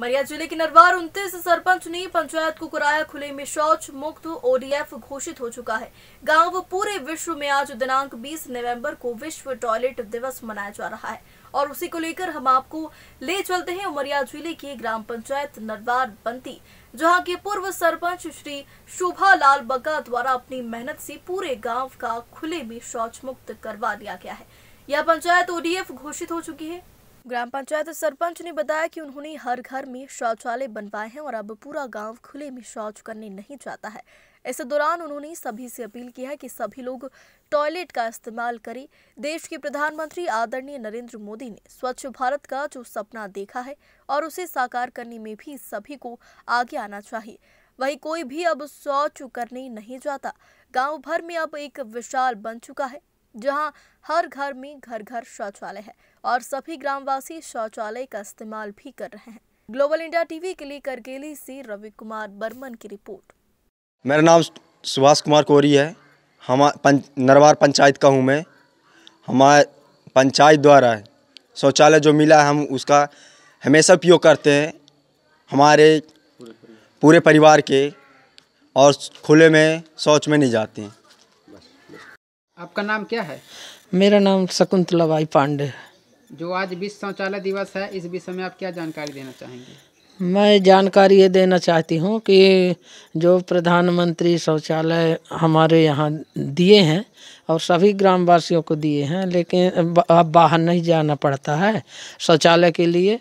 मरिया जिले के नरवार उन्तीस सरपंच ने पंचायत को कराया खुले में शौच मुक्त ओडीएफ घोषित हो चुका है गांव पूरे विश्व में आज दिनांक 20 नवंबर को विश्व टॉयलेट दिवस मनाया जा रहा है और उसी को लेकर हम आपको ले चलते हैं उमरिया जिले की ग्राम पंचायत नरवार बंती जहां के पूर्व सरपंच श्री शोभा लाल बग्गा द्वारा अपनी मेहनत से पूरे गाँव का खुले में शौच मुक्त करवा दिया गया है यह पंचायत ओडीएफ घोषित हो चुकी है ग्राम पंचायत सरपंच ने बताया कि उन्होंने हर घर में शौचालय बनवाए हैं और अब पूरा गांव खुले में शौच करने नहीं जाता है इस दौरान उन्होंने सभी से अपील की है कि सभी लोग टॉयलेट का इस्तेमाल करें देश के प्रधानमंत्री आदरणीय नरेंद्र मोदी ने स्वच्छ भारत का जो सपना देखा है और उसे साकार करने में भी सभी को आगे आना चाहिए वही कोई भी अब शौच करने नहीं जाता गाँव भर में अब एक विशाल बन चुका है जहाँ हर घर में घर घर शौचालय है और सभी ग्रामवासी शौचालय का इस्तेमाल भी कर रहे हैं ग्लोबल इंडिया टीवी के लिए करगेली से रवि कुमार बर्मन की रिपोर्ट मेरा नाम सुभाष कुमार कोरी है हम पंच, नरवार पंचायत का हूँ मैं हमारे पंचायत द्वारा शौचालय जो मिला है हम उसका हमेशा उपयोग करते हैं हमारे पूरे परिवार के और खुले में शौच में नहीं जाते हैं आपका नाम क्या है मेरा नाम शकुंतला भाई पांडे है जो आज विश्व शौचालय दिवस है इस विषय में आप क्या जानकारी देना चाहेंगे मैं जानकारी ये देना चाहती हूँ कि जो प्रधानमंत्री शौचालय हमारे यहाँ दिए हैं और सभी ग्रामवासियों को दिए हैं लेकिन अब बाहर नहीं जाना पड़ता है शौचालय के लिए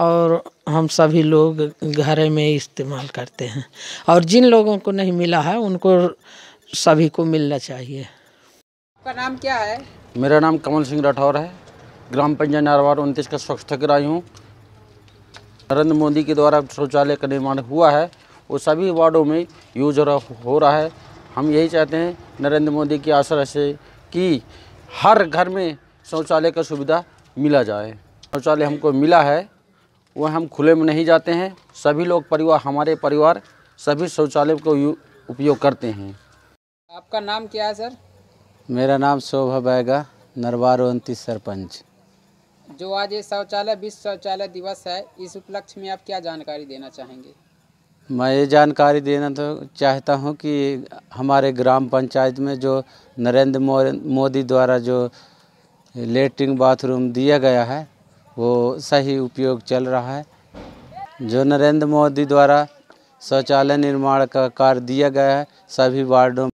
और हम सभी लोग घर में इस्तेमाल करते हैं और जिन लोगों को नहीं मिला है उनको सभी को मिलना चाहिए आपका नाम क्या है मेरा नाम कमल सिंह राठौर है ग्राम पंचायत नारवार उनतीस का स्वच्छ ग्राही हूँ नरेंद्र मोदी के द्वारा शौचालय का निर्माण हुआ है वो सभी वार्डों में यूज हो रहा है हम यही चाहते हैं नरेंद्र मोदी की आशा से कि हर घर में शौचालय का सुविधा मिला जाए शौचालय हमको मिला है वह हम खुले में नहीं जाते हैं सभी लोग परिवार हमारे परिवार सभी शौचालय को उपयोग करते हैं आपका नाम क्या है सर मेरा नाम शोभा बैगा नरवार उनतीस सरपंच जो आज ये शौचालय विश्व शौचालय दिवस है इस उपलक्ष्य में आप क्या जानकारी देना चाहेंगे मैं ये जानकारी देना तो चाहता हूँ कि हमारे ग्राम पंचायत में जो नरेंद्र मोदी द्वारा जो लेटरिन बाथरूम दिया गया है वो सही उपयोग चल रहा है जो नरेंद्र मोदी द्वारा शौचालय निर्माण का कार्य दिया गया है सभी वार्डों